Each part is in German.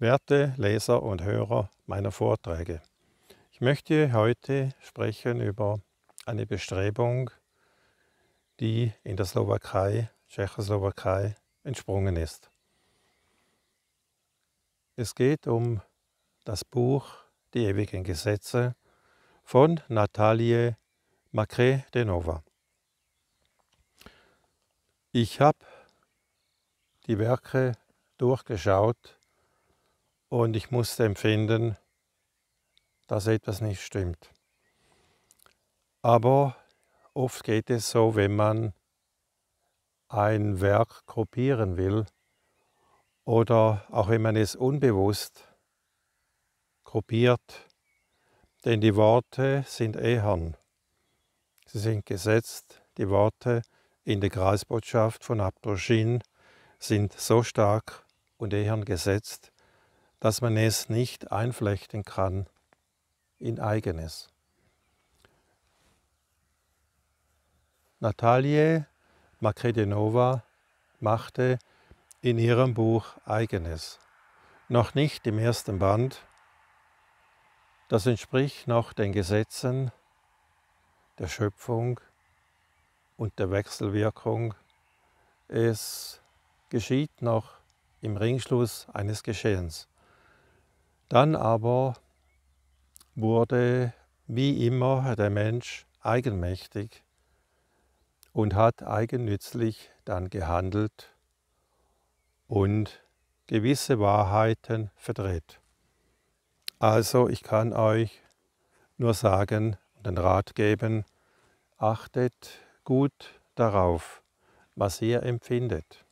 Werte Leser und Hörer meiner Vorträge, ich möchte heute sprechen über eine Bestrebung, die in der Slowakei, Tschechoslowakei entsprungen ist. Es geht um das Buch Die ewigen Gesetze von Natalie Makredenova. Ich habe die Werke durchgeschaut, und ich musste empfinden, dass etwas nicht stimmt. Aber oft geht es so, wenn man ein Werk kopieren will oder auch wenn man es unbewusst kopiert, denn die Worte sind Ehren. Sie sind gesetzt, die Worte in der Kreisbotschaft von Abdurschin sind so stark und Ehren gesetzt, dass man es nicht einflechten kann in eigenes. Natalie Makedinova machte in ihrem Buch eigenes, noch nicht im ersten Band, das entspricht noch den Gesetzen der Schöpfung und der Wechselwirkung. Es geschieht noch im Ringschluss eines Geschehens. Dann aber wurde wie immer der Mensch eigenmächtig und hat eigennützlich dann gehandelt und gewisse Wahrheiten verdreht. Also ich kann euch nur sagen und einen Rat geben, achtet gut darauf, was ihr empfindet.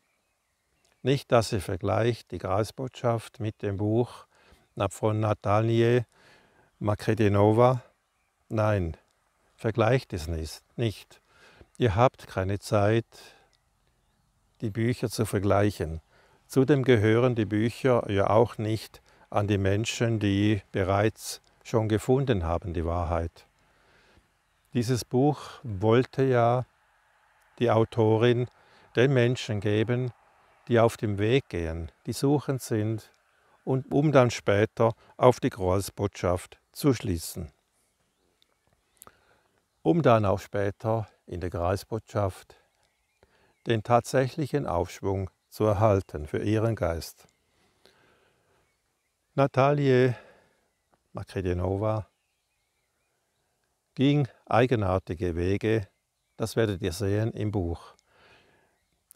Nicht, dass ihr vergleicht die Kreisbotschaft mit dem Buch von Natalie Makredinova. Nein, vergleicht es nicht. Ihr habt keine Zeit, die Bücher zu vergleichen. Zudem gehören die Bücher ja auch nicht an die Menschen, die bereits schon gefunden haben, die Wahrheit. Dieses Buch wollte ja die Autorin den Menschen geben, die auf dem Weg gehen, die suchend sind und um dann später auf die Großbotschaft zu schließen. Um dann auch später in der Kreisbotschaft den tatsächlichen Aufschwung zu erhalten für ihren Geist. Natalie Makedinova ging eigenartige Wege, das werdet ihr sehen im Buch.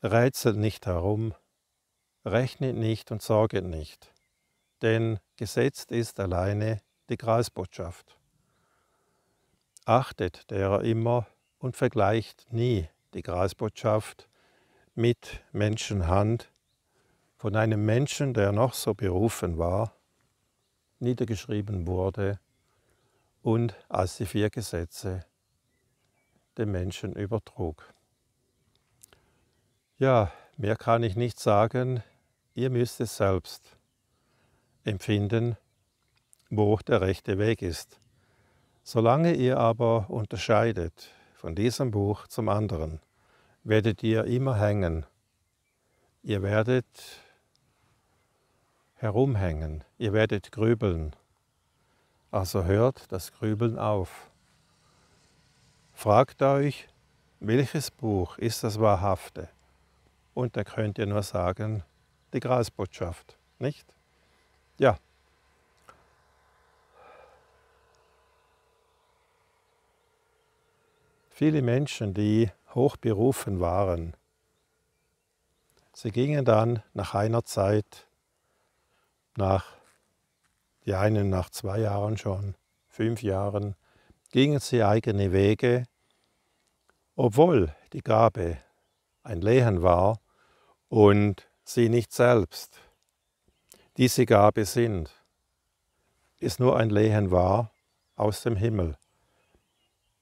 Rätselt nicht herum, rechnet nicht und sorget nicht denn gesetzt ist alleine die Kreisbotschaft. Achtet derer immer und vergleicht nie die Kreisbotschaft mit Menschenhand von einem Menschen, der noch so berufen war, niedergeschrieben wurde und als die vier Gesetze dem Menschen übertrug. Ja, mehr kann ich nicht sagen, ihr müsst es selbst empfinden, wo der rechte Weg ist. Solange ihr aber unterscheidet von diesem Buch zum anderen, werdet ihr immer hängen. Ihr werdet herumhängen, ihr werdet grübeln. Also hört das Grübeln auf. Fragt euch, welches Buch ist das Wahrhafte? Und da könnt ihr nur sagen, die Grasbotschaft, nicht? Ja. Viele Menschen, die hochberufen waren, sie gingen dann nach einer Zeit, nach die einen nach zwei Jahren schon, fünf Jahren, gingen sie eigene Wege, obwohl die Gabe ein Lehen war und sie nicht selbst diese Gabe sind, ist nur ein Lehen wahr aus dem Himmel,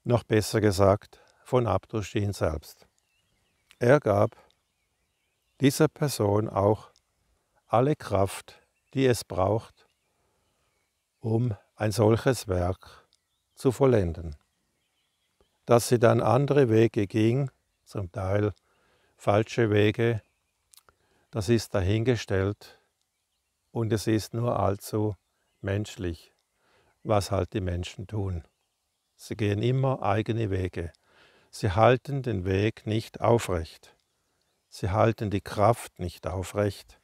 noch besser gesagt von Abdushin selbst. Er gab dieser Person auch alle Kraft, die es braucht, um ein solches Werk zu vollenden. Dass sie dann andere Wege ging, zum Teil falsche Wege, das ist dahingestellt, und es ist nur allzu menschlich, was halt die Menschen tun. Sie gehen immer eigene Wege. Sie halten den Weg nicht aufrecht. Sie halten die Kraft nicht aufrecht.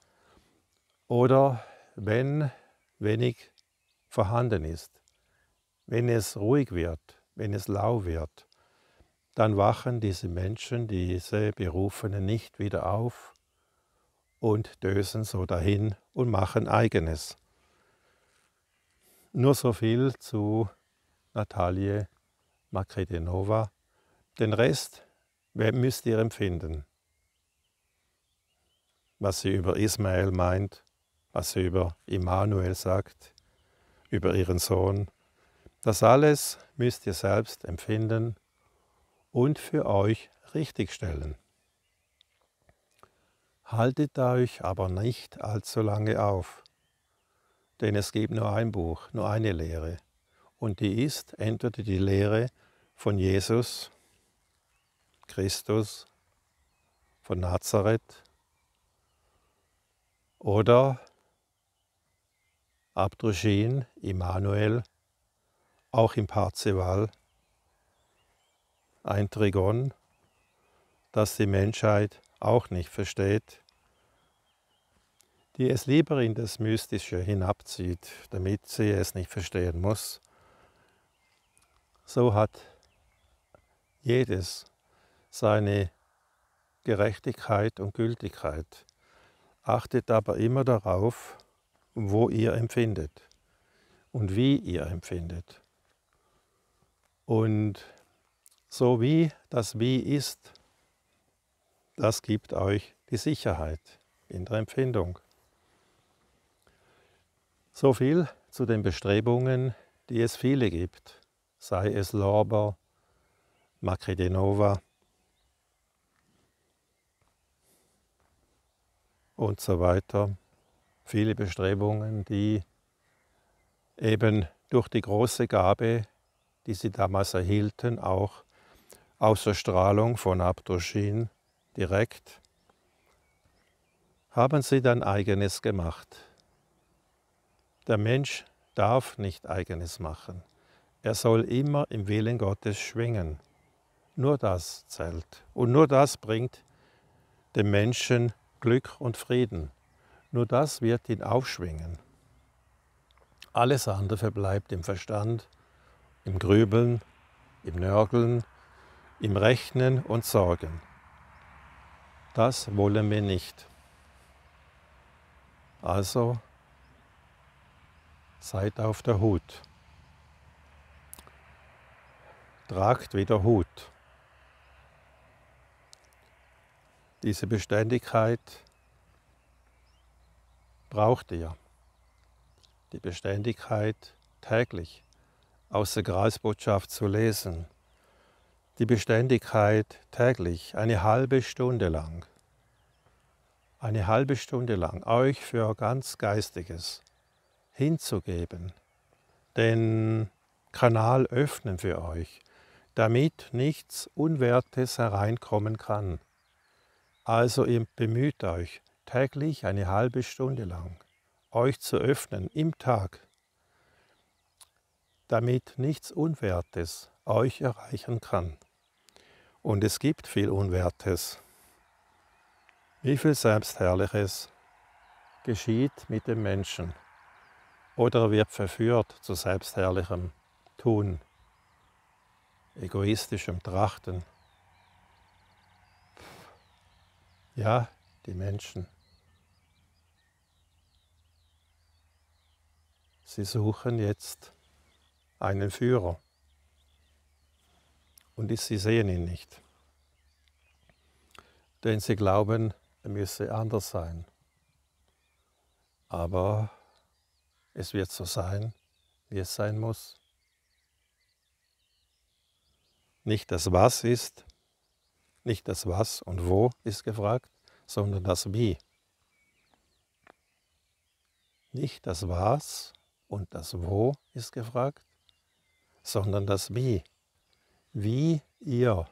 Oder wenn wenig vorhanden ist, wenn es ruhig wird, wenn es lau wird, dann wachen diese Menschen, diese Berufenen nicht wieder auf und dösen so dahin und machen eigenes. Nur so viel zu Natalie Makredenova. Den Rest müsst ihr empfinden. Was sie über Ismael meint, was sie über Immanuel sagt, über ihren Sohn. Das alles müsst ihr selbst empfinden und für euch richtigstellen haltet euch aber nicht allzu lange auf, denn es gibt nur ein Buch, nur eine Lehre, und die ist entweder die Lehre von Jesus, Christus, von Nazareth, oder Abdruschin, Immanuel, auch im Parzival, ein Trigon, das die Menschheit auch nicht versteht die es lieber in das Mystische hinabzieht, damit sie es nicht verstehen muss. So hat jedes seine Gerechtigkeit und Gültigkeit. Achtet aber immer darauf, wo ihr empfindet und wie ihr empfindet. Und so wie das Wie ist, das gibt euch die Sicherheit in der Empfindung. So viel zu den Bestrebungen, die es viele gibt, sei es Lorber, Makedenova und so weiter. Viele Bestrebungen, die eben durch die große Gabe, die sie damals erhielten, auch aus der Strahlung von Abdushin direkt, haben sie dann eigenes gemacht. Der Mensch darf nicht eigenes machen. Er soll immer im Willen Gottes schwingen. Nur das zählt. Und nur das bringt dem Menschen Glück und Frieden. Nur das wird ihn aufschwingen. Alles andere verbleibt im Verstand, im Grübeln, im Nörgeln, im Rechnen und Sorgen. Das wollen wir nicht. Also Seid auf der Hut. Tragt wieder Hut. Diese Beständigkeit braucht ihr. Die Beständigkeit täglich aus der Grasbotschaft zu lesen. Die Beständigkeit täglich, eine halbe Stunde lang. Eine halbe Stunde lang, euch für ganz Geistiges hinzugeben, den Kanal öffnen für euch, damit nichts Unwertes hereinkommen kann. Also ihr bemüht euch, täglich eine halbe Stunde lang euch zu öffnen im Tag, damit nichts Unwertes euch erreichen kann. Und es gibt viel Unwertes. Wie viel Selbstherrliches geschieht mit dem Menschen? Oder wird verführt zu selbstherrlichem Tun, egoistischem Trachten. Ja, die Menschen. Sie suchen jetzt einen Führer und sie sehen ihn nicht, denn sie glauben, er müsse anders sein. Aber es wird so sein, wie es sein muss. Nicht das Was ist, nicht das Was und Wo ist gefragt, sondern das Wie. Nicht das Was und das Wo ist gefragt, sondern das Wie. Wie ihr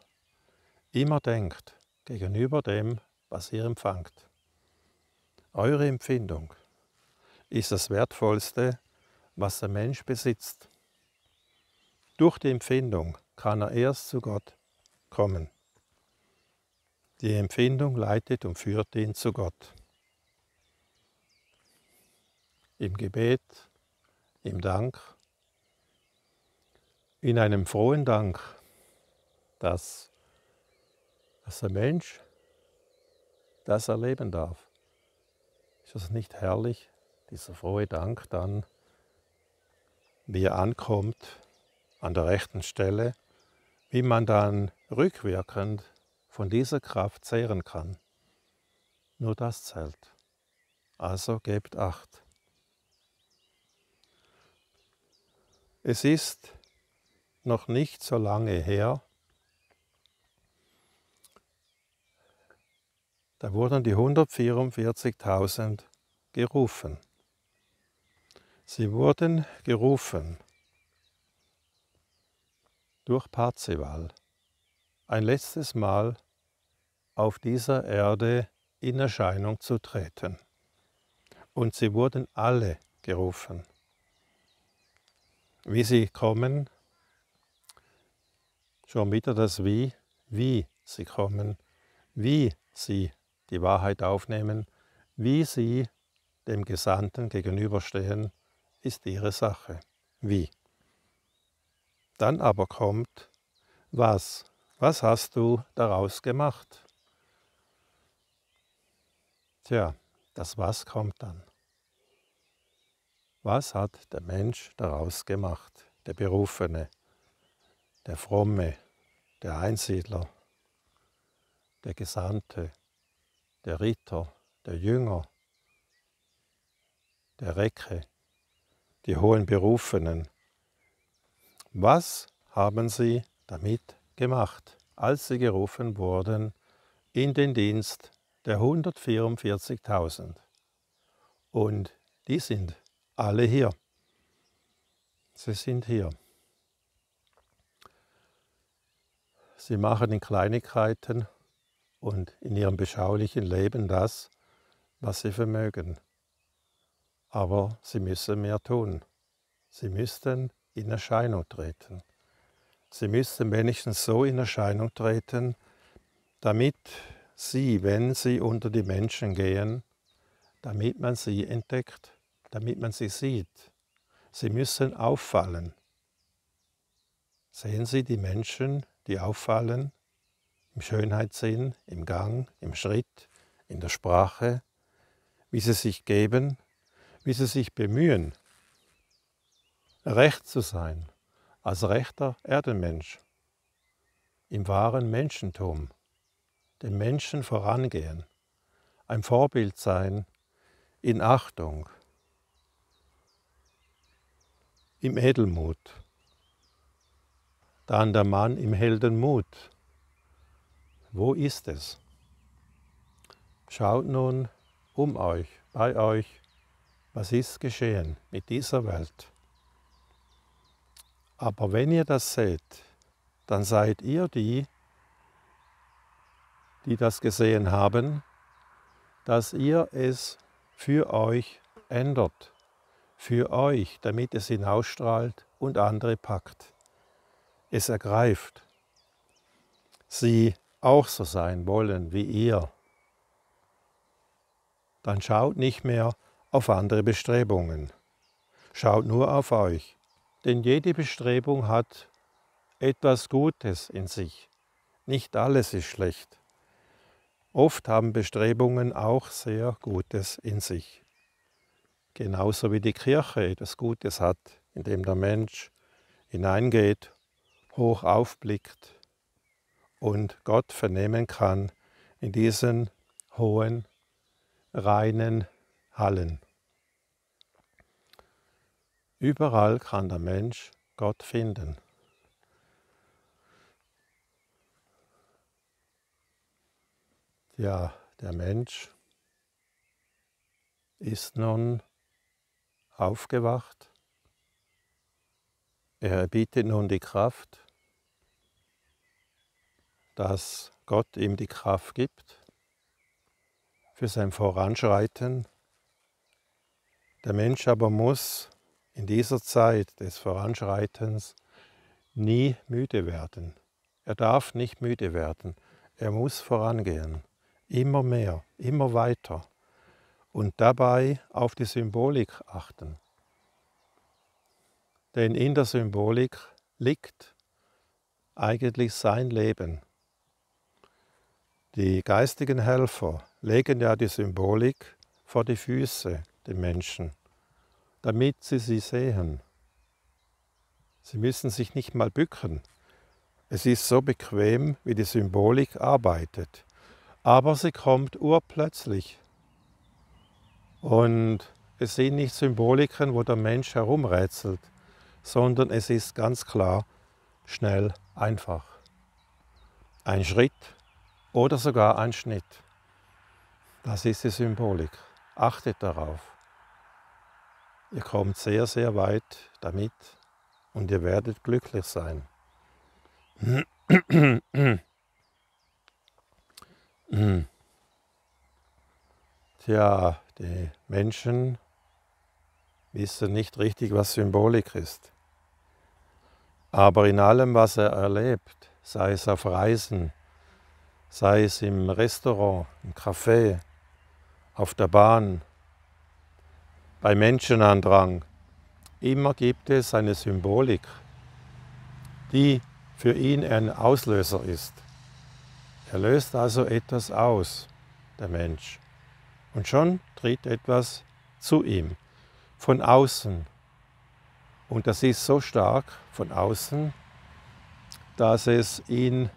immer denkt gegenüber dem, was ihr empfangt. Eure Empfindung ist das Wertvollste, was der Mensch besitzt. Durch die Empfindung kann er erst zu Gott kommen. Die Empfindung leitet und führt ihn zu Gott. Im Gebet, im Dank, in einem frohen Dank, dass, dass der Mensch das erleben darf. Ist das nicht herrlich? dieser frohe Dank dann, wie er ankommt an der rechten Stelle, wie man dann rückwirkend von dieser Kraft zehren kann. Nur das zählt. Also gebt acht. Es ist noch nicht so lange her, da wurden die 144.000 gerufen. Sie wurden gerufen durch Parzival ein letztes Mal auf dieser Erde in Erscheinung zu treten. Und sie wurden alle gerufen. Wie sie kommen, schon wieder das Wie, wie sie kommen, wie sie die Wahrheit aufnehmen, wie sie dem Gesandten gegenüberstehen, ist ihre Sache. Wie? Dann aber kommt, was? Was hast du daraus gemacht? Tja, das Was kommt dann. Was hat der Mensch daraus gemacht? Der Berufene, der Fromme, der Einsiedler, der Gesandte, der Ritter, der Jünger, der Recke, die hohen Berufenen. Was haben sie damit gemacht, als sie gerufen wurden in den Dienst der 144.000? Und die sind alle hier. Sie sind hier. Sie machen in Kleinigkeiten und in ihrem beschaulichen Leben das, was sie vermögen aber sie müssen mehr tun. Sie müssten in Erscheinung treten. Sie müssten wenigstens so in Erscheinung treten, damit sie, wenn sie unter die Menschen gehen, damit man sie entdeckt, damit man sie sieht. Sie müssen auffallen. Sehen Sie die Menschen, die auffallen, im Schönheitssinn, im Gang, im Schritt, in der Sprache, wie sie sich geben, wie sie sich bemühen, recht zu sein, als rechter Erdenmensch, im wahren Menschentum, den Menschen vorangehen, ein Vorbild sein, in Achtung, im Edelmut, dann der Mann im Heldenmut. Wo ist es? Schaut nun um euch, bei euch, was ist geschehen mit dieser Welt? Aber wenn ihr das seht, dann seid ihr die, die das gesehen haben, dass ihr es für euch ändert, für euch, damit es hinausstrahlt und andere packt, es ergreift, sie auch so sein wollen wie ihr. Dann schaut nicht mehr auf andere Bestrebungen. Schaut nur auf euch, denn jede Bestrebung hat etwas Gutes in sich. Nicht alles ist schlecht. Oft haben Bestrebungen auch sehr Gutes in sich. Genauso wie die Kirche etwas Gutes hat, indem der Mensch hineingeht, hoch aufblickt und Gott vernehmen kann in diesen hohen, reinen allen. Überall kann der Mensch Gott finden. Ja, der Mensch ist nun aufgewacht. Er bietet nun die Kraft, dass Gott ihm die Kraft gibt für sein Voranschreiten der Mensch aber muss in dieser Zeit des Voranschreitens nie müde werden. Er darf nicht müde werden. Er muss vorangehen. Immer mehr, immer weiter. Und dabei auf die Symbolik achten. Denn in der Symbolik liegt eigentlich sein Leben. Die geistigen Helfer legen ja die Symbolik vor die Füße den Menschen, damit sie sie sehen. Sie müssen sich nicht mal bücken. Es ist so bequem, wie die Symbolik arbeitet. Aber sie kommt urplötzlich. Und es sind nicht Symboliken, wo der Mensch herumrätselt, sondern es ist ganz klar, schnell, einfach. Ein Schritt oder sogar ein Schnitt. Das ist die Symbolik. Achtet darauf. Ihr kommt sehr, sehr weit damit und ihr werdet glücklich sein. Tja, die Menschen wissen nicht richtig, was Symbolik ist. Aber in allem, was er erlebt, sei es auf Reisen, sei es im Restaurant, im Café, auf der Bahn, bei Menschenandrang. Immer gibt es eine Symbolik, die für ihn ein Auslöser ist. Er löst also etwas aus, der Mensch. Und schon tritt etwas zu ihm, von außen. Und das ist so stark von außen, dass es ihn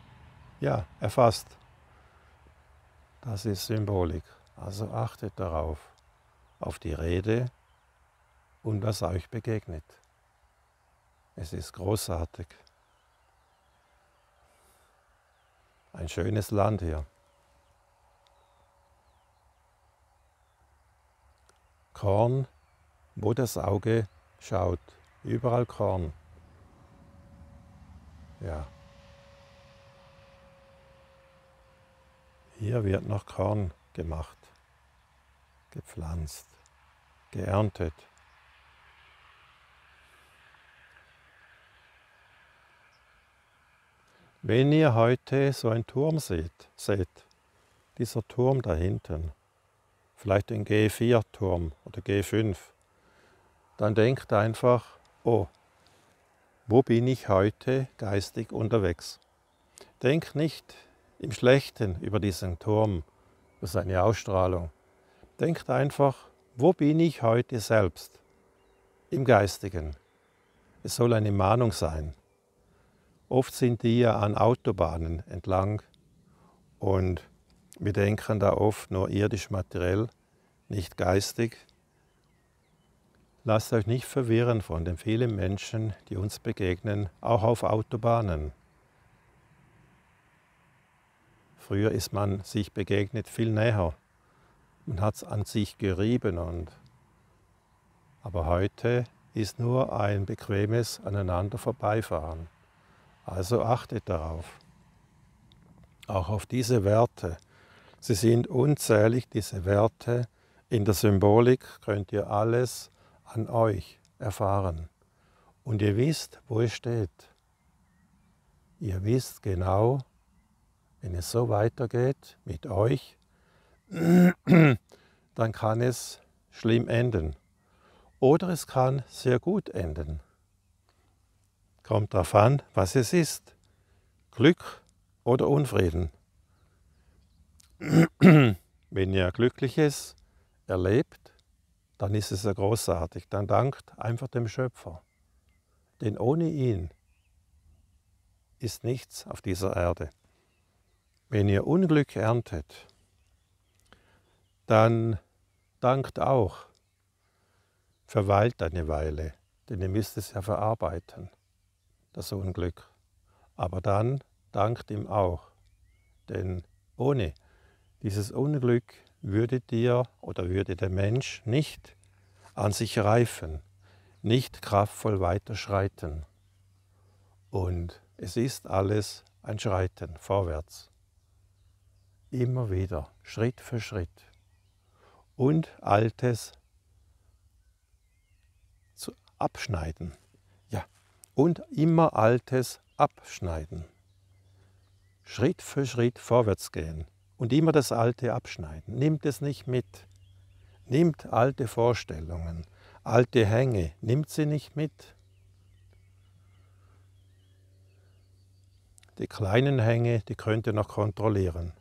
ja, erfasst. Das ist Symbolik. Also achtet darauf auf die Rede und was euch begegnet. Es ist großartig. Ein schönes Land hier. Korn, wo das Auge schaut. Überall Korn. Ja. Hier wird noch Korn gemacht, gepflanzt geerntet. Wenn ihr heute so einen Turm seht, seht dieser Turm da hinten, vielleicht ein G4-Turm oder G5, dann denkt einfach, oh, wo bin ich heute geistig unterwegs? Denkt nicht im Schlechten über diesen Turm, über seine Ausstrahlung. Denkt einfach, wo bin ich heute selbst? Im Geistigen. Es soll eine Mahnung sein. Oft sind die ja an Autobahnen entlang und wir denken da oft nur irdisch materiell, nicht geistig. Lasst euch nicht verwirren von den vielen Menschen, die uns begegnen, auch auf Autobahnen. Früher ist man sich begegnet viel näher und hat es an sich gerieben. Und, aber heute ist nur ein bequemes Aneinander vorbeifahren. Also achtet darauf. Auch auf diese Werte. Sie sind unzählig, diese Werte. In der Symbolik könnt ihr alles an euch erfahren. Und ihr wisst, wo es steht. Ihr wisst genau, wenn es so weitergeht mit euch, dann kann es schlimm enden. Oder es kann sehr gut enden. Kommt darauf an, was es ist. Glück oder Unfrieden. Wenn ihr Glückliches erlebt, dann ist es ja großartig. Dann dankt einfach dem Schöpfer. Denn ohne ihn ist nichts auf dieser Erde. Wenn ihr Unglück erntet, dann dankt auch. Verweilt eine Weile, denn ihr müsst es ja verarbeiten, das Unglück. Aber dann dankt ihm auch, denn ohne dieses Unglück würde dir oder würde der Mensch nicht an sich reifen, nicht kraftvoll weiterschreiten. Und es ist alles ein Schreiten vorwärts. Immer wieder, Schritt für Schritt und Altes zu abschneiden. Ja, und immer Altes abschneiden. Schritt für Schritt vorwärts gehen und immer das Alte abschneiden. Nimmt es nicht mit. Nimmt alte Vorstellungen, alte Hänge, nimmt sie nicht mit. Die kleinen Hänge, die könnt ihr noch kontrollieren.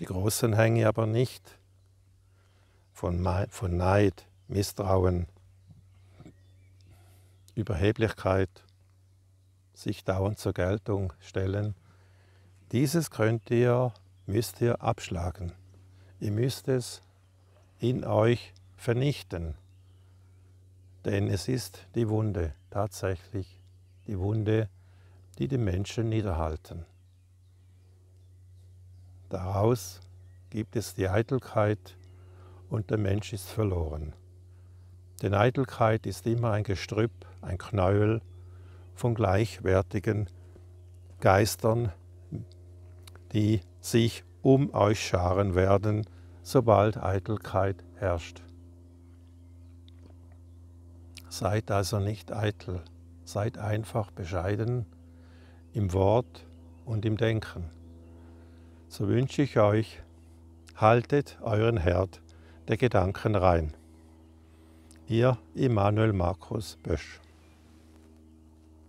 Die großen Hänge aber nicht von, von Neid, Misstrauen, Überheblichkeit sich dauernd zur Geltung stellen. Dieses könnt ihr, müsst ihr abschlagen. Ihr müsst es in euch vernichten. Denn es ist die Wunde, tatsächlich die Wunde, die die Menschen niederhalten. Daraus gibt es die Eitelkeit, und der Mensch ist verloren. Denn Eitelkeit ist immer ein Gestrüpp, ein Knäuel von gleichwertigen Geistern, die sich um euch scharen werden, sobald Eitelkeit herrscht. Seid also nicht eitel, seid einfach bescheiden im Wort und im Denken. So wünsche ich euch, haltet euren Herd der Gedanken rein. Ihr Immanuel Markus Bösch